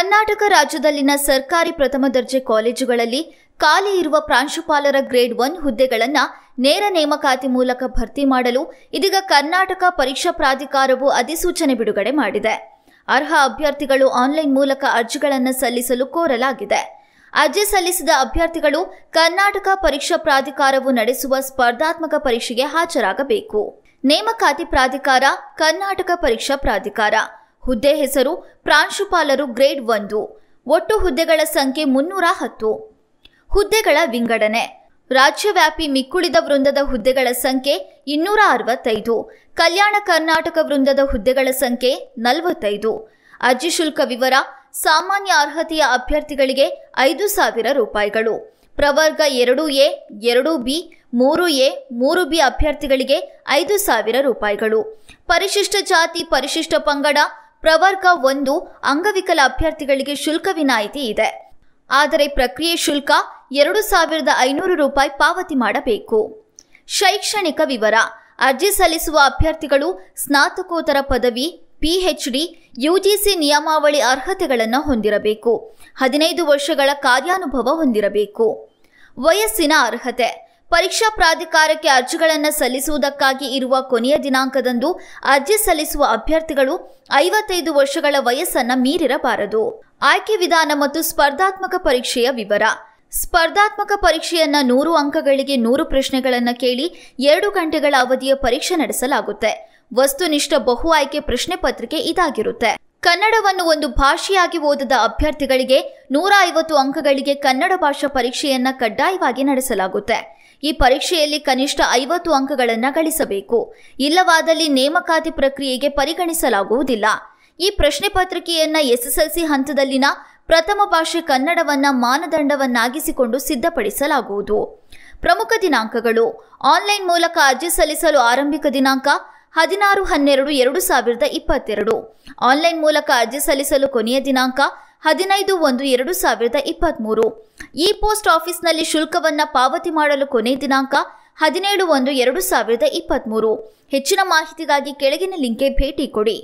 ಕರ್ನಾಟಕ ರಾಜ್ಯದಲ್ಲಿನ ಸರ್ಕಾರಿ ಪ್ರಥಮ ದರ್ಜೆ ಕಾಲೇಜುಗಳಲ್ಲಿ ಖಾಲಿ ಇರುವ ಪ್ರಾಂಶುಪಾಲರ ಗ್ರೇಡ್ ಒನ್ ಹುದ್ದೆಗಳನ್ನು ನೇರ ನೇಮಕಾತಿ ಮೂಲಕ ಭರ್ತಿ ಮಾಡಲು ಇದೀಗ ಕರ್ನಾಟಕ ಪರೀಕ್ಷಾ ಪ್ರಾಧಿಕಾರವು ಅಧಿಸೂಚನೆ ಬಿಡುಗಡೆ ಮಾಡಿದೆ ಅರ್ಹ ಅಭ್ಯರ್ಥಿಗಳು ಆನ್ಲೈನ್ ಮೂಲಕ ಅರ್ಜಿಗಳನ್ನು ಸಲ್ಲಿಸಲು ಕೋರಲಾಗಿದೆ ಅರ್ಜಿ ಸಲ್ಲಿಸಿದ ಅಭ್ಯರ್ಥಿಗಳು ಕರ್ನಾಟಕ ಪರೀಕ್ಷಾ ಪ್ರಾಧಿಕಾರವು ನಡೆಸುವ ಸ್ಪರ್ಧಾತ್ಮಕ ಪರೀಕ್ಷೆಗೆ ಹಾಜರಾಗಬೇಕು ನೇಮಕಾತಿ ಪ್ರಾಧಿಕಾರ ಕರ್ನಾಟಕ ಪರೀಕ್ಷಾ ಪ್ರಾಧಿಕಾರ ಹುದ್ದೆ ಹೆಸರು ಪ್ರಾಂಶುಪಾಲರು ಗ್ರೇಡ್ ಒಂದು ಒಟ್ಟು ಹುದ್ದೆಗಳ ಸಂಖ್ಯೆ ಮುನ್ನೂರ ಹತ್ತು ಹುದ್ದೆಗಳ ವಿಂಗಡಣೆ ರಾಜ್ಯವ್ಯಾಪಿ ಮಿಕ್ಕುಳಿದ ವೃಂದದ ಹುದ್ದೆಗಳ ಸಂಖ್ಯೆ ಇನ್ನೂರ ಅರವತ್ತೈದು ಕಲ್ಯಾಣ ಕರ್ನಾಟಕ ವೃಂದದ ಹುದ್ದೆಗಳ ಸಂಖ್ಯೆ ನಲವತ್ತೈದು ಅರ್ಜಿ ಶುಲ್ಕ ವಿವರ ಸಾಮಾನ್ಯ ಅರ್ಹತೆಯ ಅಭ್ಯರ್ಥಿಗಳಿಗೆ ಐದು ಸಾವಿರ ರೂಪಾಯಿಗಳು ಪ್ರವರ್ಗ ಎರಡು ಎ ಎರಡು ಬಿ ಮೂರು ಎ ಮೂರು ಬಿ ಅಭ್ಯರ್ಥಿಗಳಿಗೆ ಐದು ಸಾವಿರ ರೂಪಾಯಿಗಳು ಪರಿಶಿಷ್ಟ ಜಾತಿ ಪರಿಶಿಷ್ಟ ಪಂಗಡ ಪ್ರವರ್ಗ ಒಂದು ಅಂಗವಿಕಲ ಅಭ್ಯರ್ಥಿಗಳಿಗೆ ಶುಲ್ಕ ವಿನಾಯಿತಿ ಇದೆ ಆದರೆ ಪ್ರಕ್ರಿಯೆ ಶುಲ್ಕ ಎರಡು ಸಾವಿರದ ಐನೂರು ರೂಪಾಯಿ ಪಾವತಿ ಮಾಡಬೇಕು ಶೈಕ್ಷಣಿಕ ವಿವರ ಅರ್ಜಿ ಸಲ್ಲಿಸುವ ಅಭ್ಯರ್ಥಿಗಳು ಸ್ನಾತಕೋತ್ತರ ಪದವಿ ಪಿಎಚ್ಡಿ ಯುಜಿಸಿ ನಿಯಮಾವಳಿ ಅರ್ಹತೆಗಳನ್ನು ಹೊಂದಿರಬೇಕು ಹದಿನೈದು ವರ್ಷಗಳ ಕಾರ್ಯಾನುಭವ ಹೊಂದಿರಬೇಕು ವಯಸ್ಸಿನ ಅರ್ಹತೆ ಪರೀಕ್ಷಾ ಪ್ರಾಧಿಕಾರಕ್ಕೆ ಅರ್ಜಿಗಳನ್ನು ಸಲ್ಲಿಸುವುದಕ್ಕಾಗಿ ಇರುವ ಕೊನೆಯ ದಿನಾಂಕದಂದು ಅರ್ಜಿ ಸಲ್ಲಿಸುವ ಅಭ್ಯರ್ಥಿಗಳು ಐವತ್ತೈದು ವರ್ಷಗಳ ವಯಸ್ಸನ್ನು ಮೀರಿರಬಾರದು ಆಯ್ಕೆ ವಿಧಾನ ಮತ್ತು ಸ್ಪರ್ಧಾತ್ಮಕ ಪರೀಕ್ಷೆಯ ವಿವರ ಸ್ಪರ್ಧಾತ್ಮಕ ಪರೀಕ್ಷೆಯನ್ನ ನೂರು ಅಂಕಗಳಿಗೆ ನೂರು ಪ್ರಶ್ನೆಗಳನ್ನು ಕೇಳಿ ಎರಡು ಗಂಟೆಗಳ ಅವಧಿಯ ಪರೀಕ್ಷೆ ನಡೆಸಲಾಗುತ್ತೆ ವಸ್ತುನಿಷ್ಠ ಬಹು ಆಯ್ಕೆ ಪ್ರಶ್ನೆ ಪತ್ರಿಕೆ ಇದಾಗಿರುತ್ತೆ ಕನ್ನಡವನ್ನು ಒಂದು ಭಾಷೆಯಾಗಿ ಓದದ ಅಭ್ಯರ್ಥಿಗಳಿಗೆ ನೂರ ಐವತ್ತು ಅಂಕಗಳಿಗೆ ಕನ್ನಡ ಭಾಷಾ ಪರೀಕ್ಷೆಯನ್ನ ಕಡ್ಡಾಯವಾಗಿ ನಡೆಸಲಾಗುತ್ತೆ ಈ ಪರೀಕ್ಷೆಯಲ್ಲಿ ಕನಿಷ್ಠ ಐವತ್ತು ಅಂಕಗಳನ್ನು ಗಳಿಸಬೇಕು ಇಲ್ಲವಾದಲ್ಲಿ ನೇಮಕಾತಿ ಪ್ರಕ್ರಿಯೆಗೆ ಪರಿಗಣಿಸಲಾಗುವುದಿಲ್ಲ ಈ ಪ್ರಶ್ನೆ ಪತ್ರಿಕೆಯನ್ನ ಎಸ್ಎಸ್ಎಲ್ಸಿ ಹಂತದಲ್ಲಿನ ಪ್ರಥಮ ಭಾಷೆ ಕನ್ನಡವನ್ನ ಮಾನದಂಡವನ್ನಾಗಿಸಿಕೊಂಡು ಸಿದ್ಧಪಡಿಸಲಾಗುವುದು ಪ್ರಮುಖ ದಿನಾಂಕಗಳು ಆನ್ಲೈನ್ ಮೂಲಕ ಅರ್ಜಿ ಸಲ್ಲಿಸಲು ಆರಂಭಿಕ ದಿನಾಂಕ ಹದಿನಾರು ಹನ್ನೆರಡು ಎರಡು ಸಾವಿರದ ಇಪ್ಪತ್ತೆರಡು ಆನ್ಲೈನ್ ಮೂಲಕ ಅರ್ಜಿ ಸಲ್ಲಿಸಲು ಕೊನೆಯ ದಿನಾಂಕ ಹದಿನೈದು ಒಂದು ಎರಡು ಸಾವಿರದ ಇಪ್ಪತ್ತ್ಮೂರು ಇ ಪೋಸ್ಟ್ ಆಫೀಸ್ನಲ್ಲಿ ಶುಲ್ಕವನ್ನು ಪಾವತಿ ಮಾಡಲು ಕೊನೆ ದಿನಾಂಕ ಹದಿನೇಳು ಒಂದು ಎರಡು ಸಾವಿರದ ಇಪ್ಪತ್ತ್ಮೂರು ಹೆಚ್ಚಿನ ಮಾಹಿತಿಗಾಗಿ ಕೆಳಗಿನ ಲಿಂಕ್ಗೆ ಭೇಟಿ ಕೊಡಿ